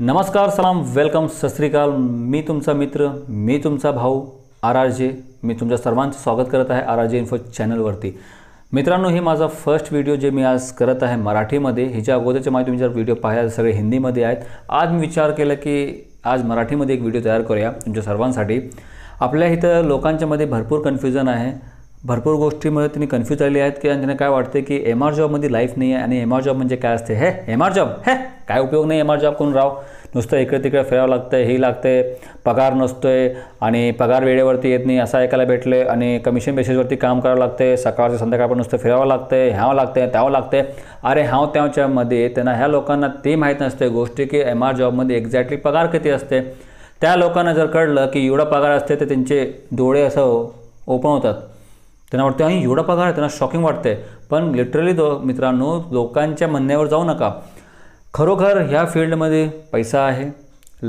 नमस्कार सलाम वेलकम सस्त्रीकाल मी तुमचा मित्र मी तुमचा भाऊ आर आर जे मी तुमच्या सर्वांचं स्वागत करत आहे आर आर जे इन्फो चॅनलवरती मित्रांनो हे माझा फर्स्ट व्हिडिओ जे मी आज करत आहे मराठीमध्ये हिच्या अगोदरच्या माहिती तुम्ही जर व्हिडिओ पाहिला सगळे हिंदीमध्ये आहेत आज मी विचार केला की आज मराठीमध्ये एक व्हिडिओ तयार करूया तुमच्या सर्वांसाठी आपल्या इथं लोकांच्यामध्ये भरपूर कन्फ्युजन आहे भरपूर गोष्टीमुळे त्यांनी कन्फ्यूज झालेली आहेत की त्यांना काय वाटते की एम आर जॉबमध्ये लाईफ नाही आहे आणि एम आर जॉब म्हणजे काय असते हे एम आर जॉब हे काय उपयोग नाही एम आर जॉब करून राव नुसतं इकडे तिकडे फिरावं लागतं हे लागतं आहे पगार नसतो आहे आणि पगार वेळेवरती येत नाही असं ऐकायला भेटले आणि कमिशन बेसिसवरती काम करावं लागते सकाळचं पण नुसतं फिरावं लागतं आहे ह्यावं लागतं आहे त्यावं लागतं आहे अरे हाव त्याच्यामध्ये त्यांना ह्या लोकांना ते माहीत नसते गोष्टी की एम आर जॉबमध्ये एक्झॅक्टली पगार किती असते त्या लोकांना जर कळलं की एवढा पगार असते तर त्यांचे डोळे असं ओपन होतात त्यांना वाटते आणि एवढा पगार आहे त्यांना शॉकिंग वाटते पण लिटरली दो मित्रांनो लोकांच्या म्हणण्यावर जाऊ नका खरोखर ह्या फील्डमध्ये पैसा आहे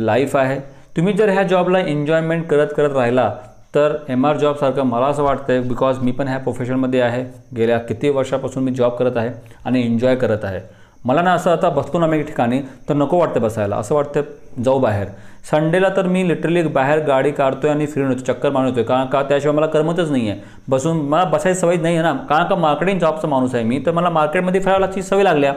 लाईफ आहे तुम्ही जर ह्या जॉबला एन्जॉयमेंट करत करत राहिला तर एम आर जॉबसारखं मला असं वाटतं बिकॉज मी पण ह्या प्रोफेशनमध्ये आहे गेल्या किती वर्षापासून मी जॉब करत आहे आणि एन्जॉय करत आहे मला ना असं आता बसतो ना मी ठिकाणी तर नको वाटतं बसायला असं वाटतं जाऊ बाहेर संडेला तर मी लिटरली बाहेर गाडी काढतोय आणि फिरून येतो चक्कर मारून येतोय कारण का त्याशिवाय मला करमतच नाही आहे बसून मला बसायची सवय नाही आहे ना कारण का मार्केटिंग जॉबचा माणूस आहे मी तर मला मार्केटमध्ये फिरायलाची सवय लागल्या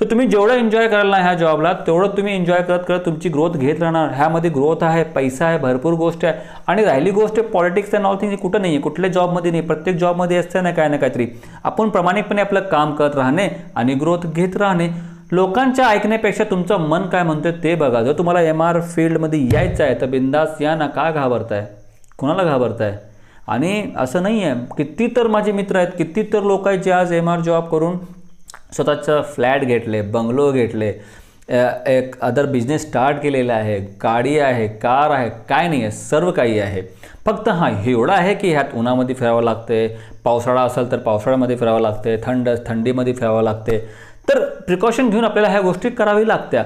तर तुम्ही जेवढं एन्जॉय कराल ना ह्या जॉबला तेवढं तुम्ही एन्जॉय करत करत तुमची ग्रोथ घेत राहणार ह्यामध्ये ग्रोथ आहे पैसा आहे भरपूर गोष्ट आहे आणि राहिली गोष्ट पॉलिटिक्स अँड ऑल थिंग कुठं नाही आहे कुठल्या जॉबमध्ये नाही प्रत्येक जॉबमध्ये असते ना काय ना काहीतरी आपण प्रामाणिकपणे आपलं काम करत राहणे आणि ग्रोथ घेत राहणे लोकांच्या ऐकण्यापेक्षा तुमचं मन काय म्हणतं ते बघा जर तुम्हाला एम आर फील्डमध्ये यायचं आहे तर बिंदास या ना का घाबरताय कुणाला घाबरताय आणि असं नाही आहे किती तर माझे मित्र आहेत किती तर लोक आहेत जे आज एम आर जॉब करून स्वतःचं फ्लॅट घेतले बंगलो घेतले एक अदर बिझनेस स्टार्ट केलेला आहे गाडी आहे कार आहे काय नाही आहे सर्व काही आहे फक्त हां एवढं आहे की ह्यात उन्हामध्ये फिरावं लागते पावसाळा असेल तर पावसाळ्यामध्ये फिरावं लागते थंड थंडीमध्ये फिरावं लागते तर प्रिकॉशन घेऊन आपल्याला ह्या गोष्टी करावी लागत्या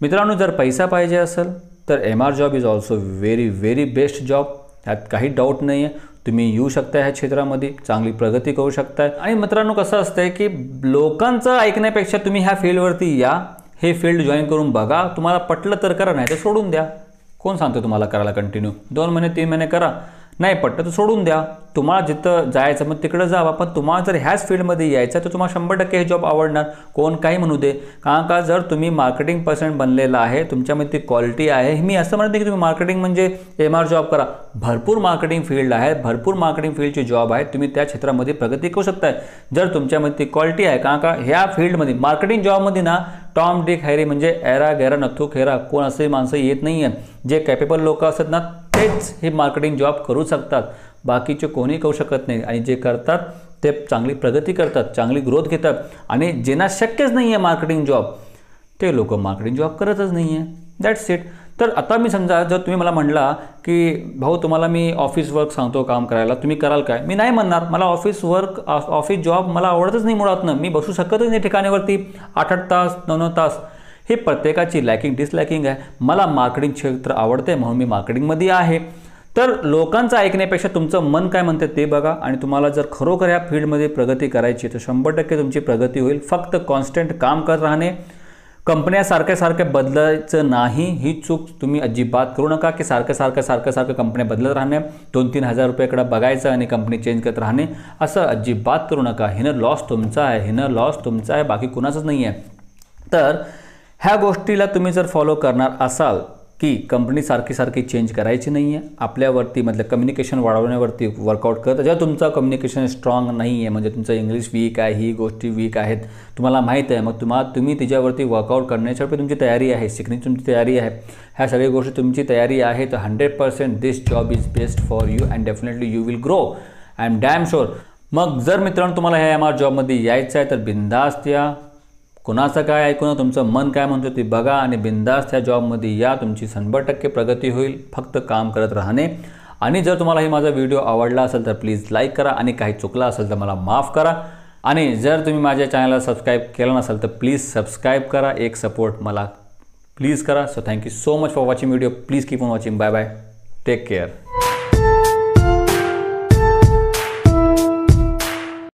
मित्रांनो जर पैसा पाहिजे असेल तर M R job is also very very best job ह्यात काही डाऊट नाही आहे तुम्ही येऊ शकता ह्या क्षेत्रामध्ये चांगली प्रगती करू शकताय आणि मित्रांनो कसं असतंय की लोकांचं ऐकण्यापेक्षा तुम्ही ह्या फील्डवरती या हे फील्ड जॉईन करून बघा तुम्हाला पटलं तर करा नाही तर सोडून द्या कोण सांगतो तुम्हाला करायला कंटिन्यू दोन महिने तीन महिने करा नाही पटलं तर सोडून द्या तुम्हाला जिथं जायचं मग तिकडं जावा पण तुम्हाला जर ह्याच फील्डमध्ये यायचं तर तुम्हाला शंभर टक्के हे जॉब आवडणार कोण काही म्हणू दे कारण का जर तुम्ही मार्केटिंग पर्सन बनलेला आहे तुमच्यामध्ये ती क्वालिटी आहे मी असं म्हणत नाही की तुम्ही मार्केटिंग म्हणजे एम आर जॉब करा भरपूर मार्केटिंग फील्ड आहे भरपूर मार्केटिंग फील्डची जॉब आहे तुम्ही त्या क्षेत्रामध्ये प्रगती करू शकताय जर तुमच्यामध्ये ती क्वालिटी आहे का का ह्या फील्डमध्ये मार्केटिंग जॉबमध्ये ना टॉम डिक हॅरी म्हणजे ॲरा गॅरा नथू खेरा कोण असे माणसं येत नाही आहेत जे कॅपेबल लोक असतात ना तेच हे मार्केटिंग जॉब करू शकतात बाकीचे कोणी करू शकत नाही आणि जे करतात ते चांगली प्रगती करतात चांगली ग्रोथ घेतात आणि ज्यांना शक्यच नाही आहे मार्केटिंग जॉब ते लोक मार्केटिंग जॉब करतच नाही आहे दॅट्स इट तर आता मी समजा जर तुम्ही मला म्हणला की भाऊ तुम्हाला मी ऑफिस वर्क सांगतो काम करायला तुम्ही कराल काय मी नाही म्हणणार मला ऑफिस वर्क ऑफिस जॉब मला आवडतच नाही मुळातनं मी बसू शकतच नाही ठिकाणावरती आठ आठ तास नऊ नऊ तास हे प्रत्येकाची लॅकिंग डिसलॅकिंग आहे मला मार्केटिंग क्षेत्र आवडते म्हणून मी मार्केटिंगमध्ये आहे तर लोकांचं ऐकण्यापेक्षा तुमचं मन काय म्हणतं ते बघा आणि तुम्हाला जर खरोखर या फील्डमध्ये प्रगती करायची तर शंभर टक्के तुमची प्रगती होईल फक्त कॉन्स्टंट काम करत राहणे कंपन्या सारख्या सारख्या बदलायचं नाही ही चूक तुम्ही अजिबात करू नका की सारख्या सारख्या सारख्या सारख्या कंपन्या बदलत राहणे दोन तीन हजार रुपयाकडे बघायचं आणि कंपनी चेंज करत राहणे असं अजिबात करू नका हिनं लॉस तुमचा आहे हिनं लॉस तुमचा आहे बाकी कुणाचंच नाही आहे तर ह्या गोष्टीला तुम्ही जर फॉलो करणार असाल की कंपनी सारखी सारखी चेंज करायची नाही आहे आपल्यावरती म्हटलं कम्युनिकेशन वाढवण्यावरती वर्कआउट करत जेव्हा तुमचं कम्युनिकेशन स्ट्रॉंग नाही आहे म्हणजे तुमचं इंग्लिश वीक आहे ही गोष्टी वीक आहेत तुम्हाला माहीत आहे मग तुम्हाला तुम्ही तिच्यावरती वर्कआउट करण्यासाठी तुमची तयारी आहे शिकण्याची तुमची तयारी आहे ह्या सगळ्या गोष्टी तुमची तयारी आहे तर hundred percent this job is best for you and definitely you will grow I am damn sure मग जर मित्रांनो तुम्हाला ह्या एम आर जॉबमध्ये यायचं आहे तर बिंदास्त या कुणाचं काय ऐकून तुमचं मन काय म्हणतो ते बघा आणि बिंदास त्या जॉबमध्ये या तुमची शंभर टक्के प्रगती होईल फक्त काम करत राहणे आणि जर तुम्हाला हे माझा व्हिडिओ आवडला असेल तर प्लीज लाईक करा आणि काही चुकला असेल तर मला माफ करा आणि जर तुम्ही माझ्या चॅनलला सबस्क्राईब केलं नसेल तर प्लीज सबस्क्राईब करा एक सपोर्ट मला प्लीज करा so thank you so much for watching video please keep on watching bye bye take care